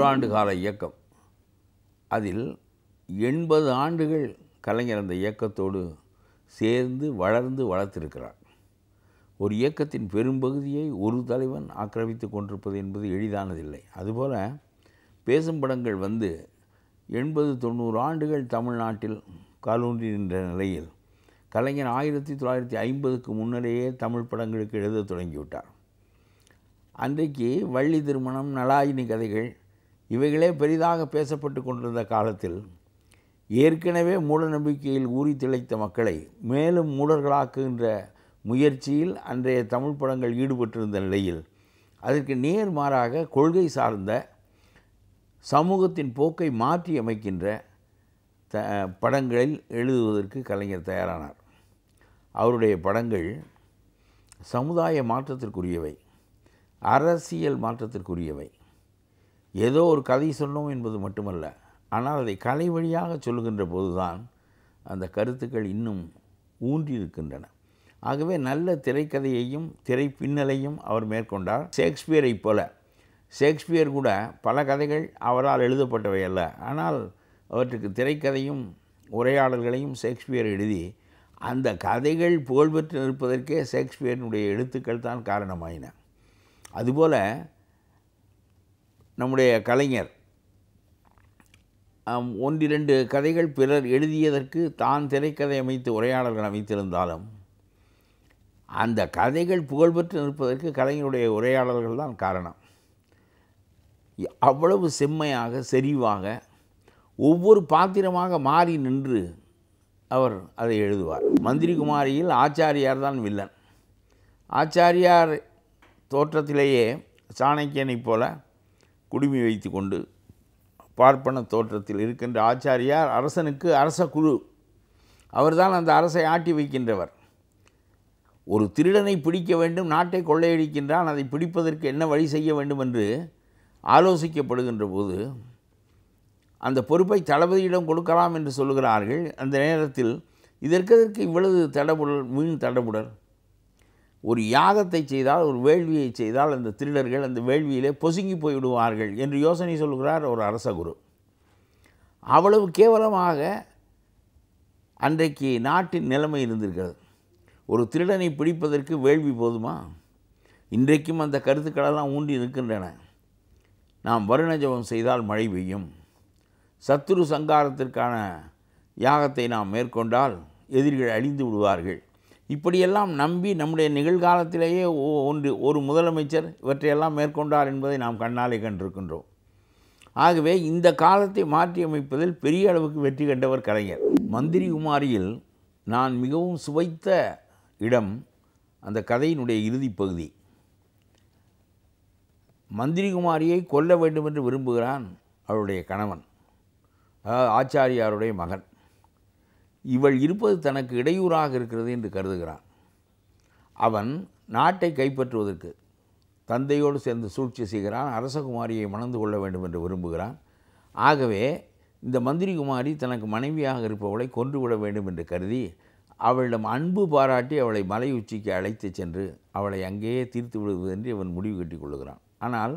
நூறாண்டு கால இயக்கம் அதில் எண்பது ஆண்டுகள் கலைஞர் அந்த இயக்கத்தோடு சேர்ந்து வளர்ந்து வளர்த்திருக்கிறார் ஒரு இயக்கத்தின் பெரும்பகுதியை ஒரு தலைவன் ஆக்கிரமித்து கொண்டிருப்பது என்பது எளிதானதில்லை அதுபோல் பேசும் படங்கள் வந்து எண்பது தொண்ணூறு ஆண்டுகள் தமிழ்நாட்டில் காலூன்றி நின்ற நிலையில் கலைஞர் ஆயிரத்தி தொள்ளாயிரத்தி ஐம்பதுக்கு முன்னரேயே தமிழ் படங்களுக்கு எழுத தொடங்கிவிட்டார் அன்றைக்கு வள்ளி திருமணம் நலாயினி கதைகள் இவைகளே பெரிதாக பேசப்பட்டு கொண்டிருந்த காலத்தில் ஏற்கனவே மூட நம்பிக்கையில் ஊறி திளைத்த மக்களை மேலும் மூடர்களாக்குகின்ற முயற்சியில் அன்றைய தமிழ் படங்கள் ஈடுபட்டிருந்த நிலையில் அதற்கு நேர்மாறாக கொள்கை சார்ந்த சமூகத்தின் போக்கை மாற்றி அமைக்கின்ற த படங்களில் எழுதுவதற்கு கலைஞர் தயாரானார் அவருடைய படங்கள் சமுதாய மாற்றத்திற்குரியவை அரசியல் மாற்றத்திற்குரியவை ஏதோ ஒரு கதை சொல்லும் என்பது மட்டுமல்ல ஆனால் அதை கலை வழியாக சொல்லுகின்ற போதுதான் அந்த கருத்துக்கள் இன்னும் ஊன்றியிருக்கின்றன ஆகவே நல்ல திரைக்கதையையும் திரைப்பின்னலையும் அவர் மேற்கொண்டார் ஷேக்ஸ்பியரை போல ஷேக்ஸ்பியர் கூட பல கதைகள் அவரால் எழுதப்பட்டவை அல்ல ஆனால் அவற்றுக்கு திரைக்கதையும் உரையாடல்களையும் ஷேக்ஸ்பியர் எழுதி அந்த கதைகள் புகழ்பெற்று நிற்பதற்கே ஷேக்ஸ்பியரினுடைய எழுத்துக்கள் தான் காரணமாயின அதுபோல் நம்முடைய கலைஞர் ஒன்றிரண்டு கதைகள் பிறர் எழுதியதற்கு தான் திரைக்கதை அமைத்து உரையாடல்கள் அமைத்திருந்தாலும் அந்த கதைகள் புகழ்பெற்று நிற்பதற்கு கலைஞருடைய உரையாடல்கள் தான் காரணம் அவ்வளவு செம்மையாக செறிவாக ஒவ்வொரு பாத்திரமாக மாறி நின்று அவர் அதை எழுதுவார் மந்திரி குமாரியில் ஆச்சாரியார் தான் வில்லன் ஆச்சாரியார் தோற்றத்திலேயே சாணக்கியனைப் போல குடுமி வைத்து கொண்டு பார்ப்பன தோற்றத்தில் இருக்கின்ற ஆச்சாரியார் அரசனுக்கு அரச குழு அவர்தான் அந்த அரசை ஆட்டி வைக்கின்றவர் ஒரு திருடனை பிடிக்க வேண்டும் நாட்டை கொள்ளையடிக்கின்றான் அதை பிடிப்பதற்கு என்ன வழி செய்ய வேண்டும் என்று ஆலோசிக்கப்படுகின்ற போது அந்த பொறுப்பை தளபதியிடம் கொடுக்கலாம் என்று சொல்கிறார்கள் அந்த நேரத்தில் இதற்கதற்கு இவ்வளவு தடபுடல் மீன் தடபுடல் ஒரு யாகத்தை செய்தால் ஒரு வேள்வியை செய்தால் அந்த திருடர்கள் அந்த வேள்வியிலே பொசுங்கி போய்விடுவார்கள் என்று யோசனை சொல்கிறார் ஒரு அரசகுரு அவ்வளவு கேவலமாக அன்றைக்கு நாட்டின் நிலைமை இருந்திருக்கிறது ஒரு திருடனை பிடிப்பதற்கு வேள்வி போதுமா இன்றைக்கும் அந்த கருத்துக்களெல்லாம் ஊண்டி நிற்கின்றன நாம் வருண செய்தால் மழை பெய்யும் சத்துரு சங்காரத்திற்கான யாகத்தை நாம் மேற்கொண்டால் எதிரிகள் அழிந்து விடுவார்கள் இப்படியெல்லாம் நம்பி நம்முடைய நிகழ்காலத்திலேயே ஒன்று ஒரு முதலமைச்சர் இவற்றையெல்லாம் மேற்கொண்டார் என்பதை நாம் கண்ணாலை கண்டிருக்கின்றோம் ஆகவே இந்த காலத்தை மாற்றியமைப்பதில் பெரிய அளவுக்கு வெற்றி கண்டவர் கலைஞர் மந்திரி குமாரியில் நான் மிகவும் சுவைத்த இடம் அந்த கதையினுடைய இறுதிப்பகுதி மந்திரிகுமாரியை கொல்ல வேண்டும் என்று விரும்புகிறான் அவருடைய கணவன் ஆச்சாரியாருடைய மகன் இவள் இருப்பது தனக்கு இடையூறாக இருக்கிறது என்று கருதுகிறான் அவன் நாட்டை கைப்பற்றுவதற்கு தந்தையோடு சேர்ந்து சூழ்ச்சி செய்கிறான் அரசகுமாரியை மணந்து கொள்ள வேண்டும் என்று விரும்புகிறான் ஆகவே இந்த மந்திரிகுமாரி தனக்கு மனைவியாக இருப்பவளை கொன்றுவிட வேண்டும் என்று கருதி அவளிடம் அன்பு பாராட்டி அவளை மலை உச்சிக்கு அழைத்து சென்று அவளை அங்கேயே தீர்த்து விடுவது என்று இவன் முடிவு கட்டி கொள்ளுகிறான் ஆனால்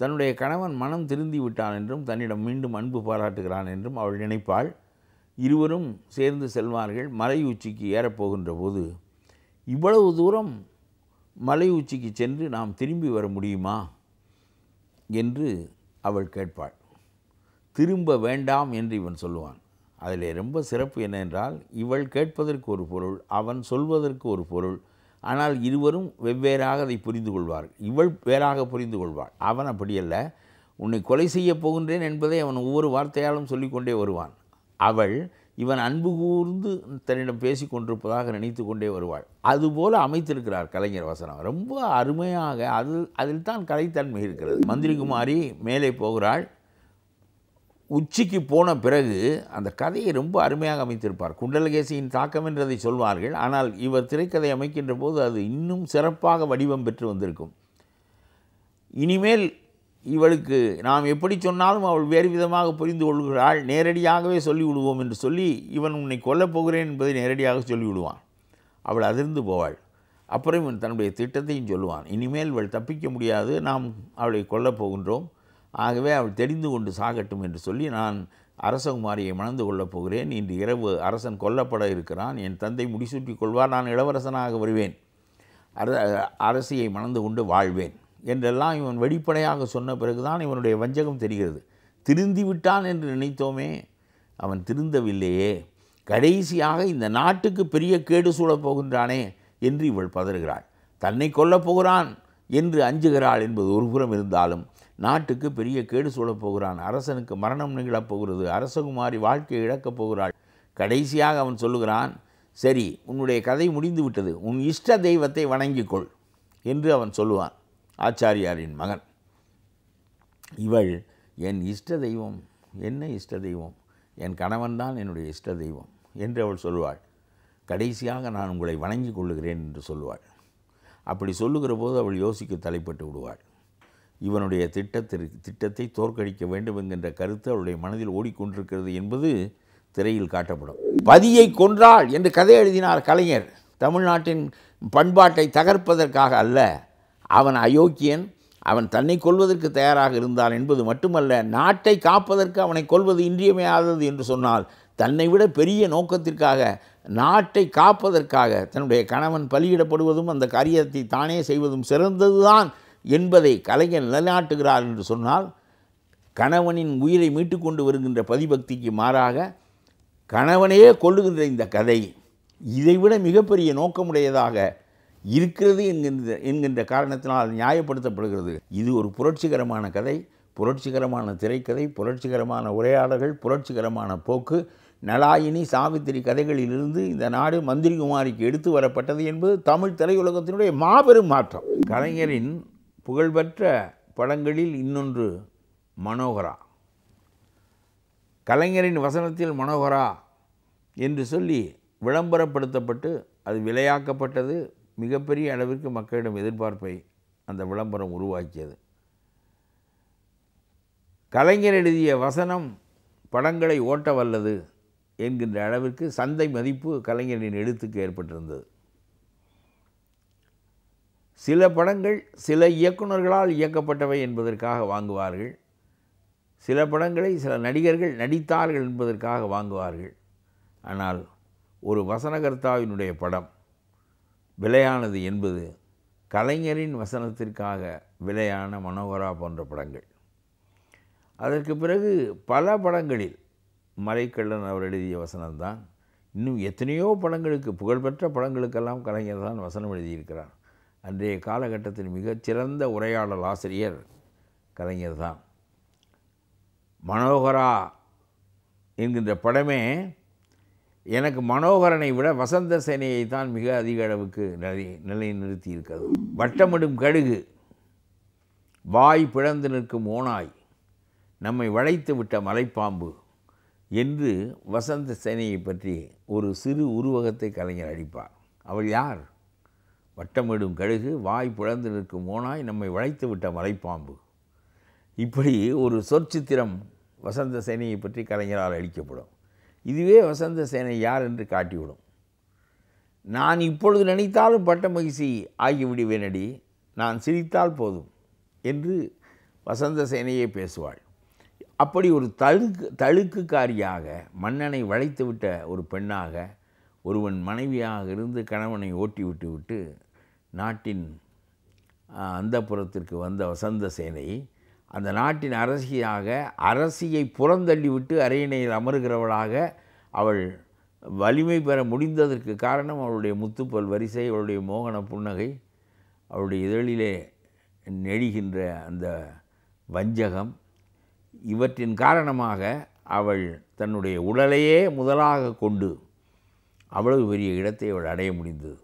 தன்னுடைய கணவன் மனம் திருந்தி விட்டான் என்றும் தன்னிடம் மீண்டும் அன்பு பாராட்டுகிறான் என்றும் அவள் நினைப்பாள் இருவரும் சேர்ந்து செல்வார்கள் மலை உச்சிக்கு ஏறப்போகின்ற போது இவ்வளவு தூரம் மலை உச்சிக்கு சென்று நாம் திரும்பி வர முடியுமா என்று அவள் கேட்பாள் திரும்ப வேண்டாம் என்று இவன் சொல்லுவான் அதில் ரொம்ப சிறப்பு என்னென்றால் இவள் கேட்பதற்கு ஒரு பொருள் அவன் சொல்வதற்கு ஒரு பொருள் ஆனால் இருவரும் வெவ்வேறாக அதை புரிந்து கொள்வார்கள் இவள் வேறாக புரிந்து கொள்வாள் அவன் அப்படியல்ல உன்னை கொலை செய்ய போகின்றேன் என்பதை அவன் ஒவ்வொரு வார்த்தையாலும் சொல்லிக்கொண்டே வருவான் அவள் இவன் அன்பு கூர்ந்து தன்னிடம் பேசி கொண்டிருப்பதாக நினைத்து கொண்டே வருவாள் அதுபோல் அமைத்திருக்கிறார் கலைஞர் வசனம் ரொம்ப அருமையாக அது அதில் தான் கலைத்தன்மை இருக்கிறது மந்திரிகுமாரி மேலே போகிறாள் உச்சிக்கு போன பிறகு அந்த கதையை ரொம்ப அருமையாக அமைத்திருப்பார் குண்டலகேசியின் தாக்கம் என்றதை சொல்வார்கள் ஆனால் இவர் திரைக்கதை அமைக்கின்ற போது அது இன்னும் சிறப்பாக வடிவம் பெற்று வந்திருக்கும் இனிமேல் இவளுக்கு நாம் எப்படி சொன்னாலும் அவள் வேறு விதமாக புரிந்து கொள்கிறாள் நேரடியாகவே சொல்லிவிடுவோம் என்று சொல்லி இவன் உன்னை கொல்லப் போகிறேன் என்பதை நேரடியாக சொல்லிவிடுவான் அவள் அதிர்ந்து போவாள் அப்புறம் இவன் தன்னுடைய திட்டத்தையும் சொல்லுவான் இனிமேல் இவள் தப்பிக்க முடியாது நாம் அவளை கொல்லப் போகின்றோம் ஆகவே அவள் தெரிந்து கொண்டு சாகட்டும் என்று சொல்லி நான் அரசகுமாரியை மணந்து கொள்ளப் போகிறேன் இன்று இரவு அரசன் கொல்லப்பட இருக்கிறான் என் தந்தை முடிசூட்டி கொள்வார் நான் இளவரசனாக வருவேன் அரசியை மணந்து கொண்டு வாழ்வேன் என்றெல்லாம் இவன் வெளிப்படையாக சொன்ன பிறகுதான் இவனுடைய வஞ்சகம் தெரிகிறது திருந்தி விட்டான் என்று நினைத்தோமே அவன் திருந்தவில்லையே கடைசியாக இந்த நாட்டுக்கு பெரிய கேடு சூழப் போகின்றானே என்று இவள் பதறுகிறாள் தன்னை கொல்லப் போகிறான் என்று அஞ்சுகிறாள் என்பது ஒருபுறம் இருந்தாலும் நாட்டுக்கு பெரிய கேடு சூழப் போகிறான் அரசனுக்கு மரணம் நிகழப் போகிறது அரசகுமாரி வாழ்க்கையை இழக்கப் போகிறாள் கடைசியாக அவன் சொல்லுகிறான் சரி உன்னுடைய கதை முடிந்து விட்டது உன் இஷ்ட தெய்வத்தை வணங்கிக்கொள் என்று அவன் சொல்லுவான் ஆச்சாரியாரின் மகன் இவள் என் இஷ்ட தெய்வம் என்ன இஷ்ட தெய்வம் என் கணவன் தான் என்னுடைய இஷ்ட தெய்வம் என்று அவள் சொல்வாள் கடைசியாக நான் உங்களை வணங்கி கொள்ளுகிறேன் என்று சொல்வாள் அப்படி சொல்லுகிற போது அவள் யோசிக்க தலைப்பட்டு விடுவாள் இவனுடைய திட்டத்திற்கு திட்டத்தை தோற்கடிக்க வேண்டும் என்கின்ற கருத்து அவளுடைய மனதில் ஓடிக்கொண்டிருக்கிறது என்பது திரையில் காட்டப்படும் பதியை கொன்றாள் என்று கதை எழுதினார் கலைஞர் தமிழ்நாட்டின் பண்பாட்டை தகர்ப்பதற்காக அல்ல அவன் அயோக்கியன் அவன் தன்னை கொள்வதற்கு தயாராக இருந்தான் என்பது மட்டுமல்ல நாட்டை காப்பதற்கு அவனை கொள்வது இன்றியமையாதது என்று சொன்னால் தன்னை விட பெரிய நோக்கத்திற்காக நாட்டை காப்பதற்காக தன்னுடைய கணவன் பலியிடப்படுவதும் அந்த காரியத்தை தானே செய்வதும் சிறந்ததுதான் என்பதை கலைஞர் நிலைநாட்டுகிறார் என்று சொன்னால் கணவனின் உயிரை மீட்டுக்கொண்டு வருகின்ற பதிபக்திக்கு மாறாக கணவனையே கொள்ளுகின்ற இந்த கதை இதைவிட மிகப்பெரிய நோக்கமுடையதாக இருக்கிறது என்கின்ற என்கின்ற காரணத்தினால் நியாயப்படுத்தப்படுகிறது இது ஒரு புரட்சிகரமான கதை புரட்சிகரமான திரைக்கதை புரட்சிகரமான உரையாடல்கள் புரட்சிகரமான போக்கு நலாயினி சாவித்திரி கதைகளிலிருந்து இந்த நாடு மந்திரி குமாரிக்கு எடுத்து வரப்பட்டது என்பது தமிழ் திரையுலகத்தினுடைய மாபெரும் மாற்றம் கலைஞரின் புகழ்பெற்ற படங்களில் இன்னொன்று மனோகரா கலைஞரின் வசனத்தில் மனோகரா என்று சொல்லி விளம்பரப்படுத்தப்பட்டு அது விலையாக்கப்பட்டது மிகப்பெரிய அளவிற்கு மக்களிடம் எதிர்பார்ப்பை அந்த விளம்பரம் உருவாக்கியது கலைஞர் எழுதிய வசனம் படங்களை ஓட்ட வல்லது என்கின்ற அளவிற்கு சந்தை மதிப்பு கலைஞரின் எழுத்துக்கு ஏற்பட்டிருந்தது சில படங்கள் சில இயக்குநர்களால் இயக்கப்பட்டவை என்பதற்காக வாங்குவார்கள் சில படங்களை சில நடிகர்கள் நடித்தார்கள் என்பதற்காக வாங்குவார்கள் ஆனால் ஒரு வசனகர்த்தாவினுடைய படம் விலையானது என்பது கலைஞரின் வசனத்திற்காக விலையான மனோகரா போன்ற படங்கள் அதற்கு பிறகு பல படங்களில் மலைக்கல்லன் அவர் எழுதிய வசனம்தான் இன்னும் எத்தனையோ படங்களுக்கு புகழ்பெற்ற படங்களுக்கெல்லாம் கலைஞர் தான் வசனம் எழுதியிருக்கிறார் அன்றைய காலகட்டத்தின் மிகச்சிறந்த உரையாடல் ஆசிரியர் கலைஞர் தான் மனோகரா என்கின்ற படமே எனக்கு மனோகரனை விட வசந்த சேனையை தான் மிக அதிக அளவுக்கு நிலை நிறுத்தி இருக்கிறது வட்டமிடும் கழுகு வாய் பிளந்து நிற்கும் ஓனாய் நம்மை வளைத்து விட்ட மலைப்பாம்பு என்று வசந்த சேனையை பற்றி ஒரு சிறு உருவகத்தை கலைஞர் அடிப்பார் அவள் யார் வட்டமிடும் கழுகு வாய் பிழந்து நிற்கும் ஓனாய் நம்மை வளைத்து விட்ட மலைப்பாம்பு இப்படி ஒரு சொற்சித்திரம் வசந்த சேனையை பற்றி கலைஞரால் அளிக்கப்படும் இதுவே வசந்த சேனை யார் என்று காட்டிவிடும் நான் இப்பொழுது நினைத்தாலும் பட்ட மகிழ்ச்சி ஆகிவிடுவேனடி நான் சிரித்தால் போதும் என்று வசந்த சேனையே பேசுவாள் அப்படி ஒரு தழுக்கு தழுக்குக்காரியாக மன்னனை வளைத்துவிட்ட ஒரு பெண்ணாக ஒருவன் மனைவியாக இருந்து கணவனை ஓட்டி விட்டு விட்டு நாட்டின் அந்த புறத்திற்கு வந்த வசந்த சேனை அந்த நாட்டின் அரசியாக அரசியை புறந்தள்ளிவிட்டு அரையணையில் அமருகிறவளாக அவள் வலிமை பெற முடிந்ததற்கு காரணம் அவளுடைய முத்துப்பல் வரிசை அவளுடைய மோகன புன்னகை அவளுடைய இதழிலே நெழிகின்ற அந்த வஞ்சகம் இவற்றின் காரணமாக அவள் தன்னுடைய உடலையே முதலாக கொண்டு அவ்வளவு பெரிய இடத்தை அவள் அடைய முடிந்தது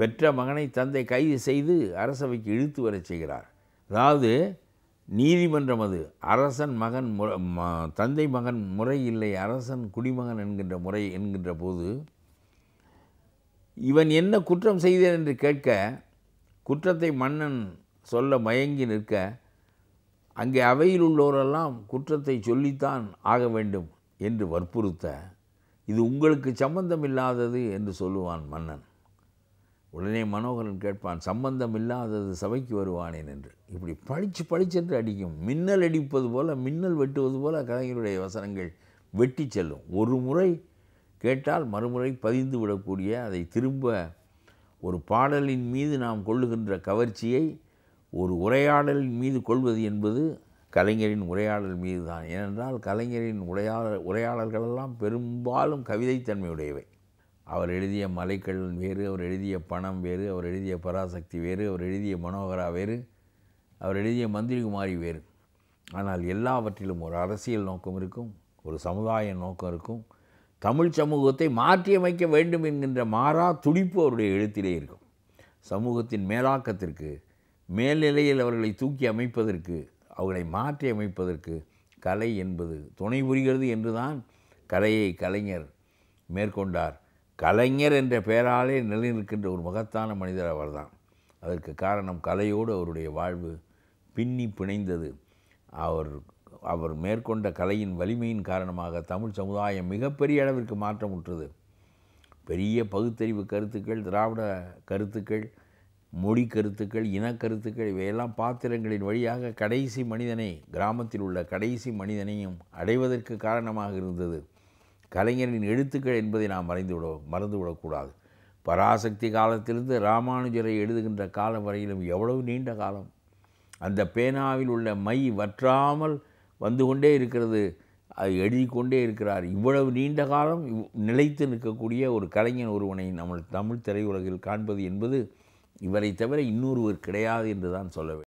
பெற்ற மகனை தந்தை கைது செய்து அரசவைக்கு இழுத்து வரச் செய்கிறார் அதாவது நீதிமன்றம் அது அரசன் மகன் தந்தை மகன் முறை இல்லை அரசன் குடிமகன் என்கின்ற முறை என்கின்ற போது இவன் என்ன குற்றம் செய்தேன் என்று கேட்க குற்றத்தை மன்னன் சொல்ல மயங்கி நிற்க அங்கே அவையில் உள்ளோரெல்லாம் குற்றத்தை சொல்லித்தான் ஆக வேண்டும் என்று வற்புறுத்த இது உங்களுக்கு சம்பந்தம் இல்லாதது என்று சொல்லுவான் மன்னன் உடனே மனோகரன் கேட்பான் சம்பந்தம் இல்லாதது சபைக்கு வருவானேன் என்று இப்படி பழிச்சு பழிச்சென்று அடிக்கும் மின்னல் அடிப்பது போல் மின்னல் வெட்டுவது போல கலைஞருடைய வசனங்கள் வெட்டி செல்லும் ஒரு முறை கேட்டால் மறுமுறை பதிந்து விடக்கூடிய அதை திரும்ப ஒரு பாடலின் மீது நாம் கொள்ளுகின்ற கவர்ச்சியை ஒரு உரையாடலின் மீது கொள்வது என்பது கலைஞரின் உரையாடல் மீது தான் ஏனென்றால் கலைஞரின் உரையாடல் உரையாடல்களெல்லாம் பெரும்பாலும் கவிதைத்தன்மையுடையவை அவர் எழுதிய மலைக்கல் வேறு அவர் எழுதிய பணம் வேறு அவர் எழுதிய பராசக்தி வேறு அவர் எழுதிய மனோகரா வேறு அவர் எழுதிய மந்திரிகுமாரி வேறு ஆனால் எல்லாவற்றிலும் ஒரு அரசியல் நோக்கம் இருக்கும் ஒரு சமுதாய நோக்கம் இருக்கும் தமிழ் சமூகத்தை மாற்றியமைக்க வேண்டும் என்கின்ற மாறா துடிப்பு அவருடைய எழுத்திலே இருக்கும் சமூகத்தின் மேலாக்கத்திற்கு மேல்நிலையில் அவர்களை தூக்கி அமைப்பதற்கு அவர்களை மாற்றி அமைப்பதற்கு கலை என்பது துணை புரிகிறது என்றுதான் கலையை கலைஞர் மேற்கொண்டார் கலைஞர் என்ற பெயராலே நிலைநிற்கின்ற ஒரு மகத்தான மனிதர் அவர்தான் அதற்கு காரணம் கலையோடு அவருடைய வாழ்வு பின்னி பிணைந்தது அவர் அவர் மேற்கொண்ட கலையின் வலிமையின் காரணமாக தமிழ் சமுதாயம் மிகப்பெரிய அளவிற்கு மாற்றமுற்றது பெரிய பகுத்தறிவு கருத்துக்கள் திராவிட கருத்துக்கள் மொழி கருத்துக்கள் இனக்கருத்துக்கள் இவையெல்லாம் பாத்திரங்களின் வழியாக கடைசி மனிதனை கிராமத்தில் உள்ள கடைசி மனிதனையும் அடைவதற்கு காரணமாக இருந்தது கலைஞரின் எழுத்துக்கள் என்பதை நாம் மறைந்துவிட மறந்துவிடக்கூடாது பராசக்தி காலத்திலிருந்து ராமானுஜரை எழுதுகின்ற காலம் வரையிலும் எவ்வளவு நீண்ட காலம் அந்த பேனாவில் உள்ள மை வற்றாமல் வந்து கொண்டே இருக்கிறது அது எழுதி கொண்டே இருக்கிறார் இவ்வளவு நீண்ட காலம் நிலைத்து நிற்கக்கூடிய ஒரு கலைஞன் ஒருவனை நம்ம தமிழ் திரையுலகில் காண்பது என்பது இவரை தவிர இன்னொருவர் கிடையாது என்று தான் சொல்ல வேண்டும்